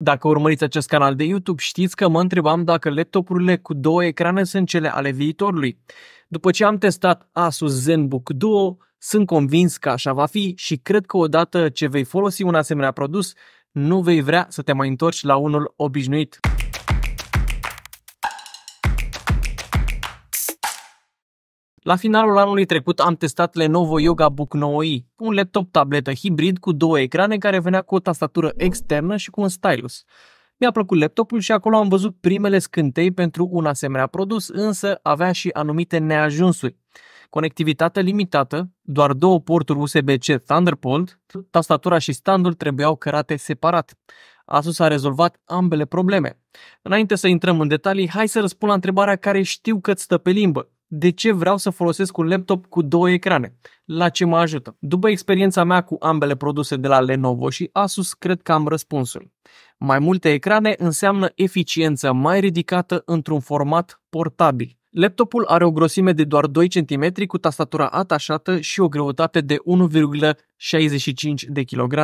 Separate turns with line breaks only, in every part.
Dacă urmăriți acest canal de YouTube, știți că mă întrebam dacă laptopurile cu două ecrane sunt cele ale viitorului. După ce am testat Asus ZenBook Duo, sunt convins că așa va fi și cred că odată ce vei folosi un asemenea produs, nu vei vrea să te mai întorci la unul obișnuit. La finalul anului trecut am testat Lenovo Yoga Book 9i, un laptop tabletă hibrid cu două ecrane care venea cu o tastatură externă și cu un stylus. Mi-a plăcut laptopul și acolo am văzut primele scântei pentru un asemenea produs, însă avea și anumite neajunsuri. Conectivitate limitată, doar două porturi USB-C Thunderbolt, tastatura și standul trebuiau cărate separat. Asus a rezolvat ambele probleme. Înainte să intrăm în detalii, hai să răspund la întrebarea care știu că stă pe limbă de ce vreau să folosesc un laptop cu două ecrane, la ce mă ajută. După experiența mea cu ambele produse de la Lenovo și Asus, cred că am răspunsul. Mai multe ecrane înseamnă eficiență mai ridicată într-un format portabil. Laptopul are o grosime de doar 2 cm cu tastatura atașată și o greutate de 1,65 de kg.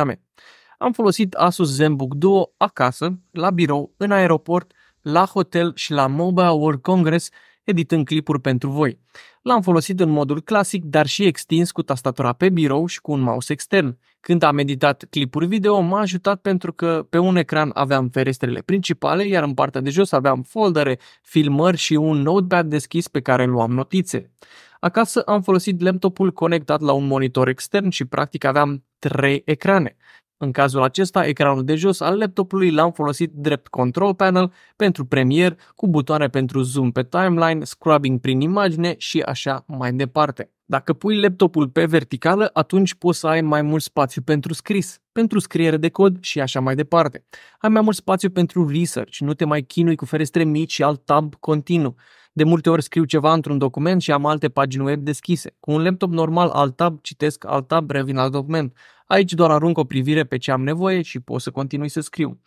Am folosit Asus ZenBook Duo acasă, la birou, în aeroport, la hotel și la Mobile World Congress editând clipuri pentru voi. L-am folosit în modul clasic, dar și extins cu tastatura pe birou și cu un mouse extern. Când am editat clipuri video, m-a ajutat pentru că pe un ecran aveam ferestrele principale, iar în partea de jos aveam foldere, filmări și un notepad deschis pe care luam notițe. Acasă am folosit laptopul conectat la un monitor extern și practic aveam trei ecrane. În cazul acesta, ecranul de jos al laptopului l-am folosit drept control panel pentru premier, cu butoane pentru zoom pe timeline, scrubbing prin imagine și așa mai departe. Dacă pui laptopul pe verticală, atunci poți să ai mai mult spațiu pentru scris, pentru scriere de cod și așa mai departe. Ai mai mult spațiu pentru research, nu te mai chinui cu ferestre mici și alt tab continuu. De multe ori scriu ceva într-un document și am alte pagini web deschise. Cu un laptop normal, alt tab, citesc alt tab, revin la document. Aici doar arunc o privire pe ce am nevoie și pot să continui să scriu.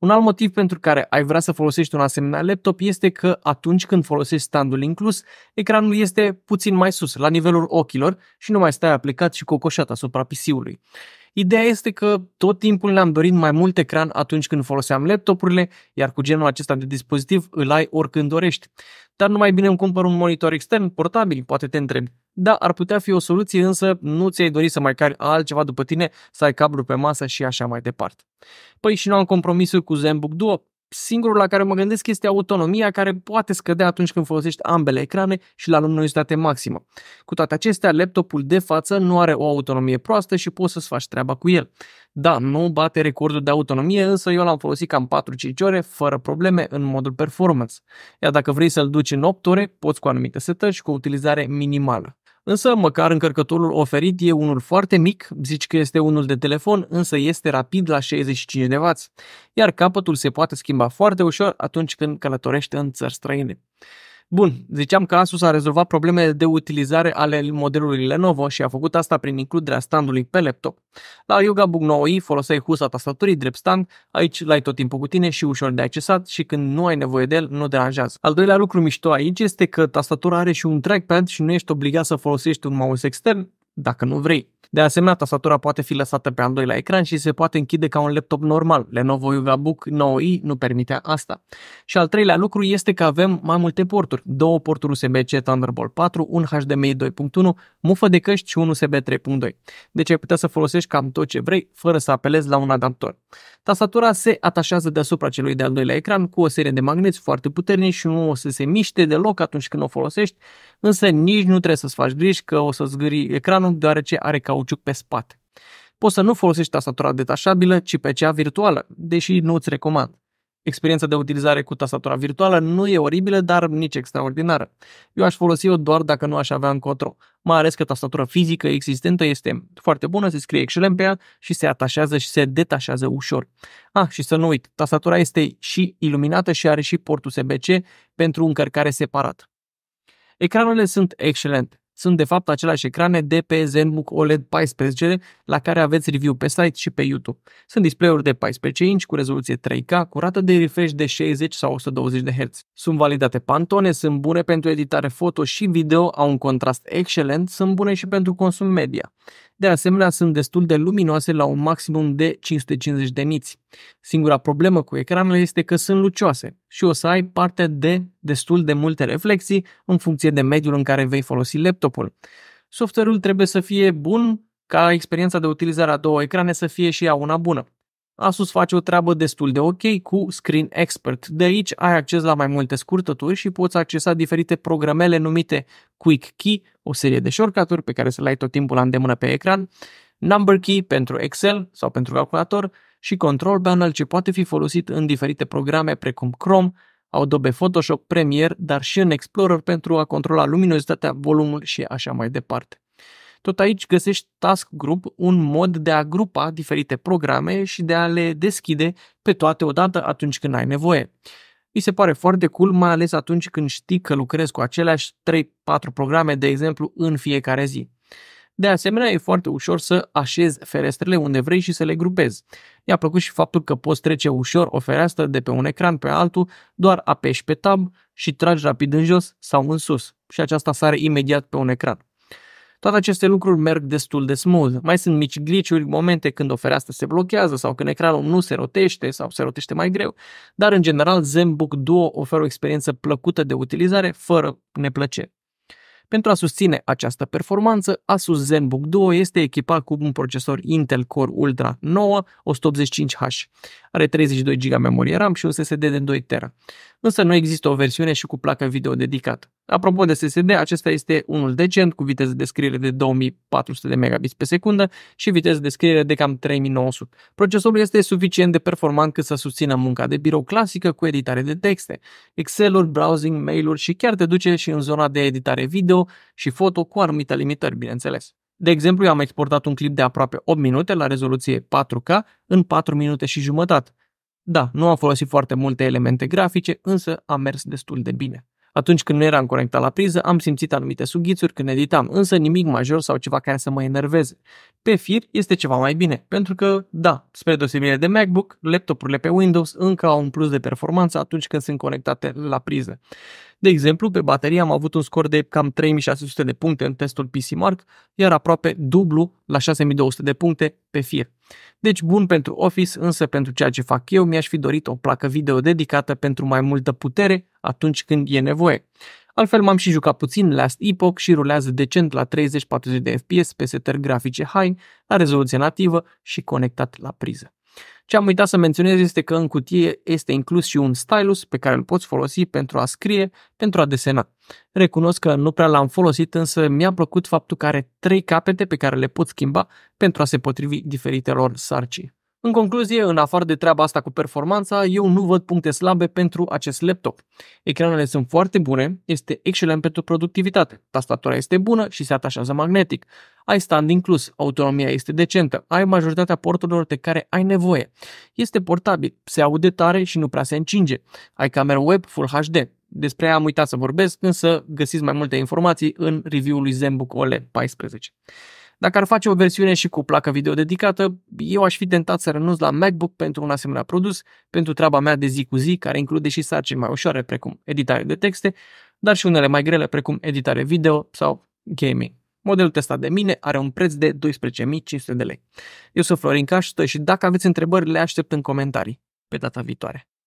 Un alt motiv pentru care ai vrea să folosești un asemenea laptop este că atunci când folosești standul inclus, ecranul este puțin mai sus, la nivelul ochilor și nu mai stai aplicat și cocoșat asupra PC-ului. Ideea este că tot timpul ne-am dorit mai mult ecran atunci când foloseam laptopurile, iar cu genul acesta de dispozitiv îl ai oricând dorești. Dar nu mai bine îmi cumpăr un monitor extern portabil, poate te întrebi. Da, ar putea fi o soluție, însă nu ți-ai dori să mai cari altceva după tine, să ai cabluri pe masă și așa mai departe. Păi și nu am compromisul cu ZenBook Duo, singurul la care mă gândesc este autonomia care poate scădea atunci când folosești ambele ecrane și la luminozitate maximă. Cu toate acestea, laptopul de față nu are o autonomie proastă și poți să-ți faci treaba cu el. Da, nu bate recordul de autonomie, însă eu l-am folosit cam 4-5 ore fără probleme în modul performance. Iar dacă vrei să-l duci în 8 ore, poți cu anumite setări și cu o utilizare minimală. Însă, măcar încărcătorul oferit e unul foarte mic, zici că este unul de telefon, însă este rapid la 65W, iar capătul se poate schimba foarte ușor atunci când călătorește în țări străine. Bun, ziceam că Asus a rezolvat problemele de utilizare ale modelului Lenovo și a făcut asta prin includerea standului pe laptop. La Yoga Book 9i foloseai husa tastaturii drept stand, aici l-ai tot timpul cu tine și ușor de accesat și când nu ai nevoie de el, nu deranjează. Al doilea lucru mișto aici este că tastatura are și un trackpad și nu ești obligat să folosești un mouse extern, dacă nu vrei. De asemenea, tastatura poate fi lăsată pe amândoi la ecran și se poate închide ca un laptop normal. Lenovo Yoga Book 9i nu permite asta. Și al treilea lucru este că avem mai multe porturi. Două porturi USB-C Thunderbolt 4, un HDMI 2.1, mufă de căști și un USB 3.2. Deci ai putea să folosești cam tot ce vrei, fără să apelezi la un adaptor. Tastatura se atașează deasupra celui de-al doilea ecran cu o serie de magneți foarte puternici și nu o să se miște deloc atunci când o folosești însă nici nu trebuie să-ți faci griji că o să zgâri ecranul deoarece are cauciuc pe spate. Poți să nu folosești tastatura detașabilă, ci pe cea virtuală, deși nu îți recomand. Experiența de utilizare cu tastatura virtuală nu e oribilă, dar nici extraordinară. Eu aș folosi-o doar dacă nu aș avea încotro, mai ales că tastatura fizică existentă este foarte bună, se scrie excelent pe ea și se atașează și se detașează ușor. Ah, și să nu uit, tastatura este și iluminată și are și port USB-C pentru încărcare separat. Ecranele sunt excelente. Sunt de fapt aceleași ecrane de pe ZenBook OLED 14 la care aveți review pe site și pe YouTube. Sunt display-uri de 14 inch cu rezoluție 3K cu rată de refresh de 60 sau 120 de Hz. Sunt validate pantone, sunt bune pentru editare foto și video, au un contrast excelent, sunt bune și pentru consum media. De asemenea, sunt destul de luminoase la un maximum de 550 de niți. Singura problemă cu ecranele este că sunt lucioase și o să ai parte de destul de multe reflexii în funcție de mediul în care vei folosi laptopul. Software-ul trebuie să fie bun ca experiența de utilizare a două ecrane să fie și ea una bună. Asus face o treabă destul de ok cu Screen Expert. De aici ai acces la mai multe scurtături și poți accesa diferite programele numite Quick Key, o serie de shortcut pe care să le ai tot timpul la îndemână pe ecran, Number Key pentru Excel sau pentru calculator și Control Panel ce poate fi folosit în diferite programe precum Chrome, Adobe Photoshop, Premiere, dar și în Explorer pentru a controla luminozitatea, volumul și așa mai departe. Tot aici găsești Task Group, un mod de a grupa diferite programe și de a le deschide pe toate odată atunci când ai nevoie. Mi se pare foarte cool, mai ales atunci când știi că lucrezi cu aceleași 3-4 programe, de exemplu, în fiecare zi. De asemenea, e foarte ușor să așezi ferestrele unde vrei și să le grupezi. Mi-a plăcut și faptul că poți trece ușor o fereastră de pe un ecran pe altul, doar apeși pe tab și tragi rapid în jos sau în sus și aceasta sare imediat pe un ecran. Toate aceste lucruri merg destul de smooth. Mai sunt mici gliciuri, momente când o fereastră se blochează sau când ecranul nu se rotește sau se rotește mai greu, dar în general ZenBook Duo oferă o experiență plăcută de utilizare fără neplăceri. Pentru a susține această performanță, Asus ZenBook Duo este echipat cu un procesor Intel Core Ultra 9 185H. Are 32 GB memorie RAM și un SSD de 2 TB însă nu există o versiune și cu placă video dedicată. Apropo de SSD, acesta este unul decent cu viteză de scriere de 2400 de megabits pe secundă și viteză de scriere de cam 3900. Procesorul este suficient de performant cât să susțină munca de birou clasică cu editare de texte, Excel-uri, browsing, mail-uri și chiar te duce și în zona de editare video și foto cu anumite limitări, bineînțeles. De exemplu, eu am exportat un clip de aproape 8 minute la rezoluție 4K în 4 minute și jumătate. Da, nu am folosit foarte multe elemente grafice, însă a mers destul de bine. Atunci când nu eram conectat la priză, am simțit anumite sughițuri când editam, însă nimic major sau ceva care să mă enerveze. Pe fir este ceva mai bine, pentru că, da, spre deosebire de MacBook, laptopurile pe Windows încă au un plus de performanță atunci când sunt conectate la priză. De exemplu, pe baterie am avut un scor de cam 3600 de puncte în testul PC Mark, iar aproape dublu la 6200 de puncte pe fir. Deci bun pentru Office, însă pentru ceea ce fac eu mi-aș fi dorit o placă video dedicată pentru mai multă putere atunci când e nevoie. Altfel m-am și jucat puțin Last Epoch și rulează decent la 30-40 de FPS pe setări grafice high, la rezoluție nativă și conectat la priză. Ce am uitat să menționez este că în cutie este inclus și un stylus pe care îl poți folosi pentru a scrie, pentru a desena. Recunosc că nu prea l-am folosit, însă mi-a plăcut faptul că are trei capete pe care le pot schimba pentru a se potrivi diferitelor sarcini. În concluzie, în afară de treaba asta cu performanța, eu nu văd puncte slabe pentru acest laptop. Ecranele sunt foarte bune, este excelent pentru productivitate, tastatura este bună și se atașează magnetic. Ai stand inclus, autonomia este decentă, ai majoritatea porturilor de care ai nevoie. Este portabil, se aude tare și nu prea se încinge. Ai cameră web Full HD. Despre ea am uitat să vorbesc, însă găsiți mai multe informații în review-ul lui ZenBook OLED 14. Dacă ar face o versiune și cu placă video dedicată, eu aș fi tentat să renunț la MacBook pentru un asemenea produs, pentru treaba mea de zi cu zi, care include și sarcini mai ușoare, precum editare de texte, dar și unele mai grele, precum editare video sau gaming. Modelul testat de mine are un preț de 12.500 de lei. Eu sunt Florin Caștă și dacă aveți întrebări, le aștept în comentarii. Pe data viitoare!